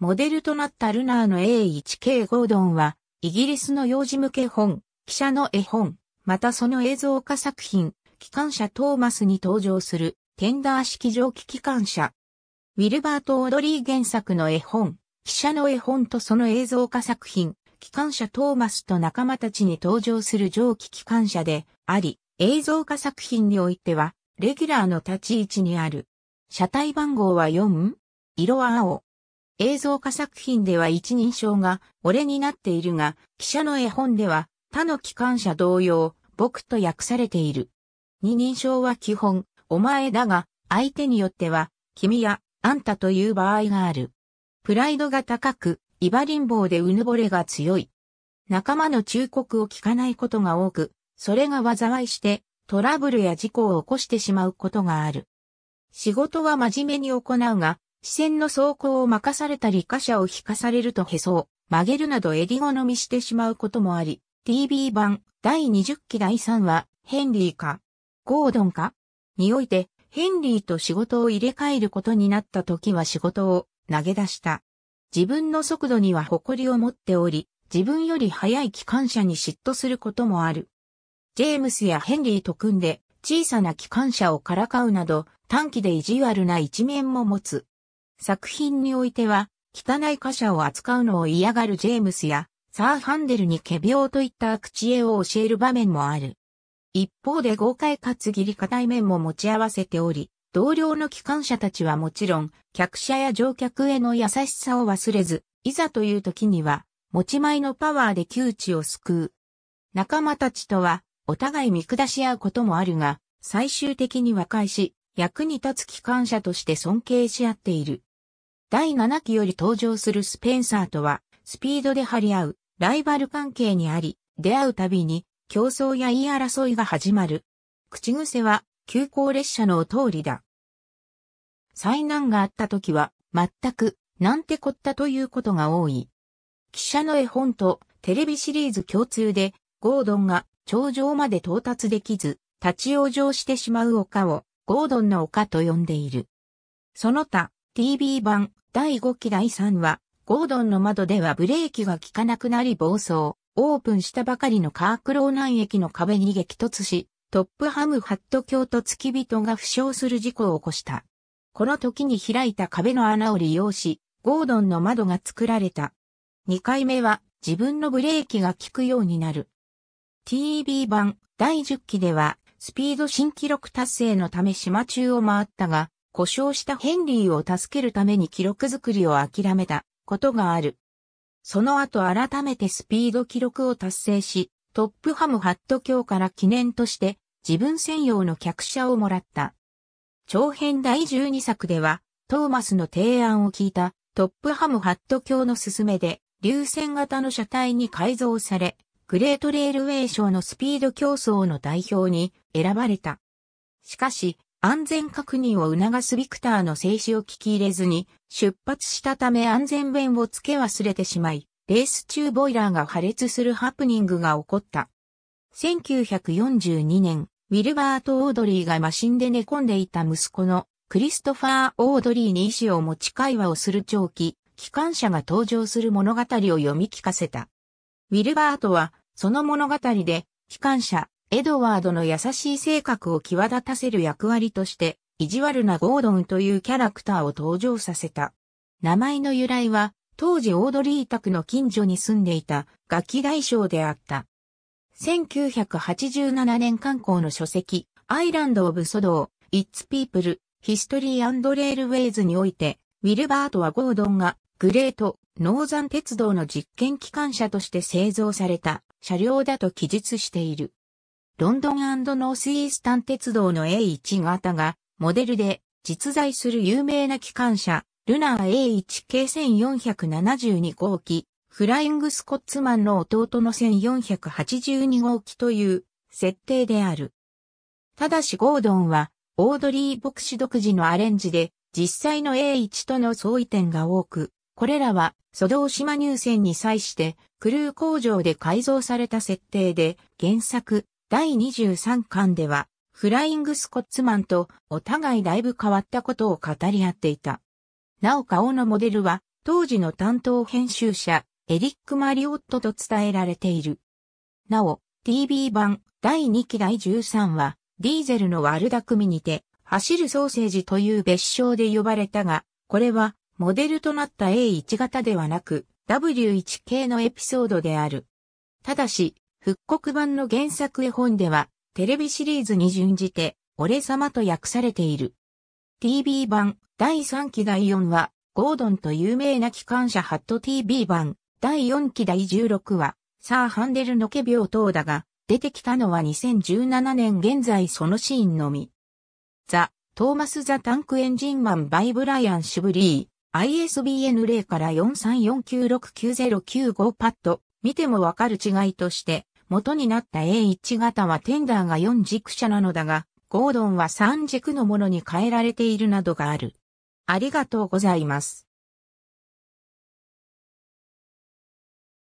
モデルとなったルナーの A1K ゴードンは、イギリスの幼児向け本、記者の絵本、またその映像化作品、機関車トーマスに登場する、テンダー式蒸気機関車。ウィルバート・オードリー原作の絵本、記者の絵本とその映像化作品、機関車トーマスと仲間たちに登場する蒸気機関車であり、映像化作品においては、レギュラーの立ち位置にある。車体番号は 4? 色は青。映像化作品では一人称が俺になっているが、記者の絵本では他の機関車同様、僕と訳されている。二人称は基本、お前だが、相手によっては、君や、あんたという場合がある。プライドが高く、威張りん坊でうぬぼれが強い。仲間の忠告を聞かないことが多く、それが災いしてトラブルや事故を起こしてしまうことがある。仕事は真面目に行うが、視線の走行を任されたり貨車を引かされるとへそを曲げるなど襟好みしてしまうこともあり、TV 版第20期第3話、ヘンリーか、ゴードンか、において、ヘンリーと仕事を入れ替えることになった時は仕事を投げ出した。自分の速度には誇りを持っており、自分より速い機関車に嫉妬することもある。ジェームスやヘンリーと組んで小さな機関車をからかうなど短期で意地悪な一面も持つ。作品においては、汚い貨車を扱うのを嫌がるジェームスや、サー・ハンデルに仮病といった口絵を教える場面もある。一方で豪快かつ義理固い面も持ち合わせており、同僚の機関車たちはもちろん、客車や乗客への優しさを忘れず、いざという時には、持ち前のパワーで窮地を救う。仲間たちとは、お互い見下し合うこともあるが、最終的に和解し、役に立つ機関車として尊敬し合っている。第7期より登場するスペンサーとは、スピードで張り合う、ライバル関係にあり、出会うたびに、競争や言い争いが始まる。口癖は、急行列車のお通りだ。災難があった時は、全く、なんてこったということが多い。記者の絵本とテレビシリーズ共通で、ゴードンが頂上まで到達できず、立ち往生してしまう丘を、ゴードンの丘と呼んでいる。その他、TV 版、第5期第3話、ゴードンの窓ではブレーキが効かなくなり暴走、オープンしたばかりのカークローナン駅の壁に激突し、トップハムハット教と付き人が負傷する事故を起こした。この時に開いた壁の穴を利用し、ゴードンの窓が作られた。2回目は自分のブレーキが効くようになる。TV 版第10期ではスピード新記録達成のため島中を回ったが、故障したヘンリーを助けるために記録作りを諦めたことがある。その後改めてスピード記録を達成し、トップハムハット卿から記念として自分専用の客車をもらった。長編第12作では、トーマスの提案を聞いたトップハムハット卿の勧めで、流線型の車体に改造され、グレートレールウェイ賞のスピード競争の代表に選ばれた。しかし、安全確認を促すビクターの静止を聞き入れずに出発したため安全弁を付け忘れてしまい、レース中ボイラーが破裂するハプニングが起こった。1942年、ウィルバート・オードリーがマシンで寝込んでいた息子のクリストファー・オードリーに意思を持ち会話をする長期、機関車が登場する物語を読み聞かせた。ウィルバートは、その物語で、機関車、エドワードの優しい性格を際立たせる役割として、意地悪なゴードンというキャラクターを登場させた。名前の由来は、当時オードリー宅の近所に住んでいた楽器大将であった。1987年刊行の書籍、アイランド・オブ・ソドー、イッツ・ピープル、ヒストリー・レール・ウェイズにおいて、ウィルバートはゴードンが、グレート、ノーザン鉄道の実験機関車として製造された車両だと記述している。ロンドンノースイースタン鉄道の A1 型が、モデルで実在する有名な機関車、ルナー A1 系1472号機、フライングスコッツマンの弟の1482号機という設定である。ただしゴードンは、オードリー牧師独自のアレンジで、実際の A1 との相違点が多く、これらは、ソ蘇道島入線に際して、クルー工場で改造された設定で、原作、第23巻では、フライングスコッツマンとお互いだいぶ変わったことを語り合っていた。なお顔のモデルは、当時の担当編集者、エリック・マリオットと伝えられている。なお、TV 版第2期第13話、ディーゼルの悪巧みにて、走るソーセージという別称で呼ばれたが、これは、モデルとなった A1 型ではなく、W1 系のエピソードである。ただし、復刻版の原作絵本では、テレビシリーズに準じて、俺様と訳されている。TV 版第3期第4話、ゴードンと有名な機関車ハット TV 版第4期第16話、サー・ハンデルの毛病等だが、出てきたのは2017年現在そのシーンのみ。ザ・トーマス・ザ・タンク・エンジンマン・バイ・ブライアン・シュブリー、ISBN 0から4 3 4 9 6 9 0 9 5パッド、見てもわかる違いとして、元になった A1 型はテンダーが4軸車なのだが、ゴードンは3軸のものに変えられているなどがある。ありがとうございます。